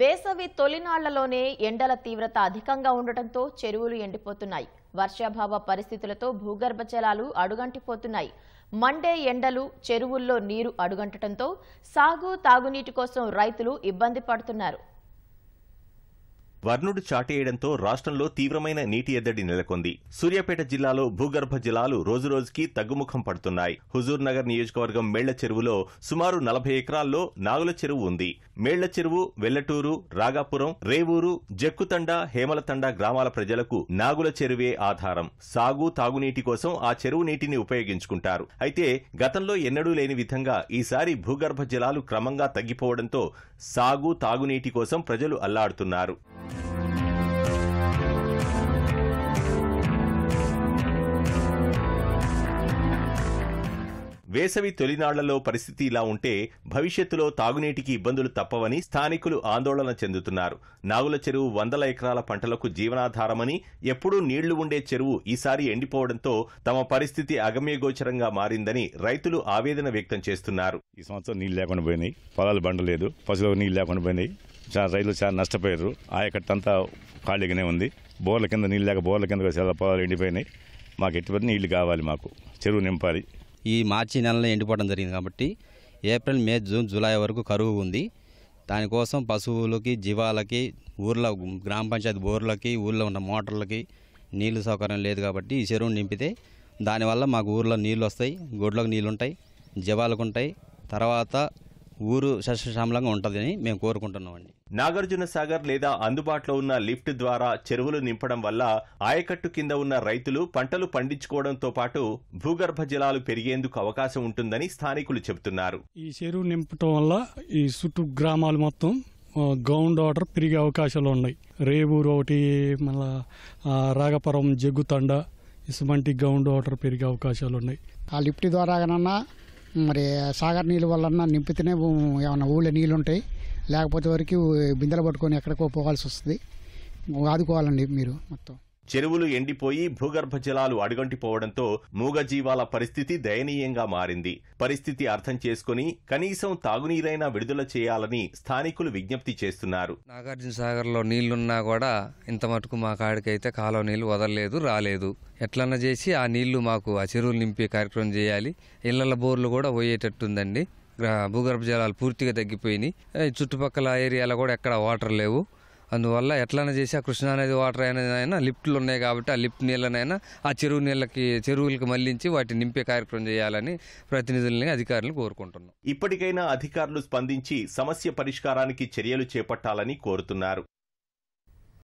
వేసవి తొలినాళ్లలోనే ఎండల తీవ్రత అధికంగా ఉండటంతో చెరువులు ఎండిపోతున్నాయి వర్షాభావ పరిస్థితులతో భూగర్భ జలాలు అడుగంటిపోతున్నాయి మండే ఎండలు చెరువుల్లో నీరు అడుగంటడంతో సాగు తాగునీటి కోసం రైతులు ఇబ్బంది పడుతున్నారు వర్ణుడు చాటేయడంతో రాష్ట్రంలో తీవ్రమైన నీటి ఎద్దడి నెలకొంది సూర్యాపేట జిల్లాలో భూగర్భ జలాలు రోజురోజుకి తగ్గుముఖం పడుతున్నాయి హుజూర్ నగర్ నియోజకవర్గం మేళ్ల చెరువులో సుమారు నలభై ఎకరాల్లో నాగుల చెరువు ఉంది మేళ్ల చెరువు వెల్లటూరు రాగాపురం రేవూరు జక్కుతండ హేమలతండ గ్రామాల ప్రజలకు నాగుల చెరువే ఆధారం సాగు తాగునీటి కోసం ఆ చెరువు నీటిని ఉపయోగించుకుంటారు అయితే గతంలో ఎన్నడూ లేని విధంగా ఈసారి భూగర్భ జలాలు క్రమంగా తగ్గిపోవడంతో సాగు తాగునీటి కోసం ప్రజలు అల్లాడుతున్నారు వేసవి తొలినాళ్లలో పరిస్థితి ఇలా ఉంటే భవిష్యత్తులో తాగునీటికి ఇబ్బందులు తప్పవని స్థానికులు ఆందోళన చెందుతున్నారు నాగుల చెరువు వందల ఎకరాల పంటలకు జీవనాధారమని ఎప్పుడూ నీళ్లు ఉండే చెరువు ఈసారి ఎండిపోవడంతో తమ పరిస్థితి అగమ్యగోచరంగా మారిందని రైతులు ఆవేదన వ్యక్తం చేస్తున్నారు ఈ సంవత్సరం నీళ్ళు లేకుండా పోయినాయి పొలాలు బండలేదు పశువులకు నీళ్ళు లేకుండా పోయినాయి చాలా రైతులు చాలా నష్టపోయారు ఆయకట్టంతా ఖాళీగానే ఉంది బోర్ల కింద నీళ్ళు లేక బోర్ల కింద పొలాలు ఎండిపోయినాయి మాకు ఎట్టి నీళ్లు కావాలి మాకు చెరువు నింపాలి ఈ మార్చి నెలలో ఎండిపోవడం జరిగింది కాబట్టి ఏప్రిల్ మే జూన్ జూలై వరకు కరువు ఉంది దానికోసం పశువులకి జీవాలకి ఊర్లో గ్రామ పంచాయతీ బోర్లకి ఊళ్ళో ఉన్న మోటార్లకి నీళ్ళు సౌకర్యం లేదు కాబట్టి ఈ చెరువును నింపితే దానివల్ల మాకు ఊర్లో నీళ్ళు వస్తాయి గొడ్లకు నీళ్ళు ఉంటాయి జీవాలకు ఉంటాయి తర్వాత ఊరు సస్యశ్యామలంగా ఉంటుందని మేము కోరుకుంటున్నామండి నాగార్జున సాగర్ లేదా అందుబాటులో ఉన్న లిఫ్ట్ ద్వారా చెరువులు నింపడం వల్ల ఆయకట్టు కింద ఉన్న రైతులు పంటలు పండించుకోవడంతో పాటు భూగర్భ జలాలు పెరిగేందుకు అవకాశం ఉంటుందని స్థానికులు చెబుతున్నారు ఈ చెరువు నింపటం వల్ల ఈ చుట్టూ గ్రామాలు మొత్తం గ్రౌండ్ వాటర్ పెరిగే అవకాశాలు ఉన్నాయి రేవూరు ఒకటి మళ్ళా రాగపురం జగ్గుతండ ఇసుమంటి గ్రౌండ్ వాటర్ పెరిగే అవకాశాలు ఉన్నాయి ఆ లిఫ్ట్ ద్వారా మరి సాగర్ నీళ్ళు వల్ల నింపితేనే ఏమైనా ఊళ్ళో నీళ్ళు ఉంటాయి లేకపోతే వరకు బిందెలు పట్టుకొని ఎక్కడికో పోవాల్సి వస్తుంది ఆదుకోవాలండి మీరు మొత్తం చెరువులు ఎండిపోయి భూగర్భ జలాలు అడుగంటిపోవడంతో మూగజీవాల పరిస్థితి దయనీయంగా మారింది పరిస్థితి అర్థం చేసుకుని కనీసం తాగునీరైనా విడుదల చేయాలని స్థానికులు విజ్ఞప్తి చేస్తున్నారు నాగార్జున లో నీళ్లున్నా కూడా ఇంత మటుకు మా కాడికైతే కాలువ నీళ్లు వదలలేదు రాలేదు ఎట్లన్నా చేసి ఆ నీళ్లు మాకు ఆ చెరువులు నింపే కార్యక్రమం చేయాలి ఇళ్ల బోర్లు కూడా పోయేటట్టుందండి భూగర్భ జలాలు పూర్తిగా తగ్గిపోయినాయి చుట్టుపక్కల ఏరియాలో కూడా ఎక్కడ వాటర్ లేవు అందువల్ల ఎట్లనే చేసి ఆ కృష్ణ అనేది వాటర్ అయినా లిఫ్ట్లు ఉన్నాయి కాబట్టి ఆ లిఫ్ట్ నీళ్ళనైనా ఆ చెరువు నీళ్ళకి చెరువులకు మళ్లించి వాటిని నింపే కార్యక్రమం చేయాలని ప్రతినిధులని అధికారులు కోరుకుంటున్నాం ఇప్పటికైనా అధికారులు స్పందించి సమస్య పరిష్కారానికి చర్యలు చేపట్టాలని కోరుతున్నారు